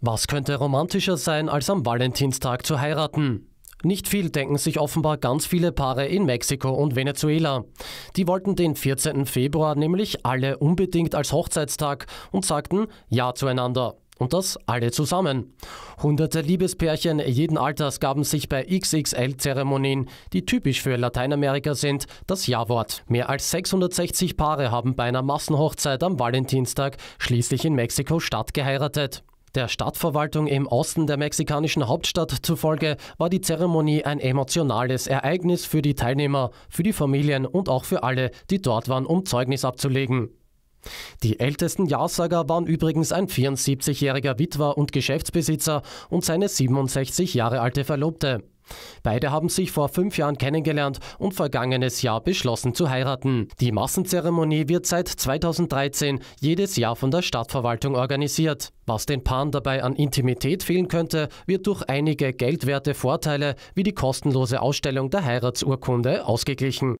Was könnte romantischer sein, als am Valentinstag zu heiraten? Nicht viel denken sich offenbar ganz viele Paare in Mexiko und Venezuela. Die wollten den 14. Februar nämlich alle unbedingt als Hochzeitstag und sagten Ja zueinander. Und das alle zusammen. Hunderte Liebespärchen jeden Alters gaben sich bei XXL-Zeremonien, die typisch für Lateinamerika sind, das Ja-Wort. Mehr als 660 Paare haben bei einer Massenhochzeit am Valentinstag schließlich in Mexiko-Stadt geheiratet. Der Stadtverwaltung im Osten der mexikanischen Hauptstadt zufolge war die Zeremonie ein emotionales Ereignis für die Teilnehmer, für die Familien und auch für alle, die dort waren, um Zeugnis abzulegen. Die ältesten Ja-Sager waren übrigens ein 74-jähriger Witwer und Geschäftsbesitzer und seine 67 Jahre alte Verlobte. Beide haben sich vor fünf Jahren kennengelernt und vergangenes Jahr beschlossen zu heiraten. Die Massenzeremonie wird seit 2013 jedes Jahr von der Stadtverwaltung organisiert. Was den Paaren dabei an Intimität fehlen könnte, wird durch einige geldwerte Vorteile wie die kostenlose Ausstellung der Heiratsurkunde ausgeglichen.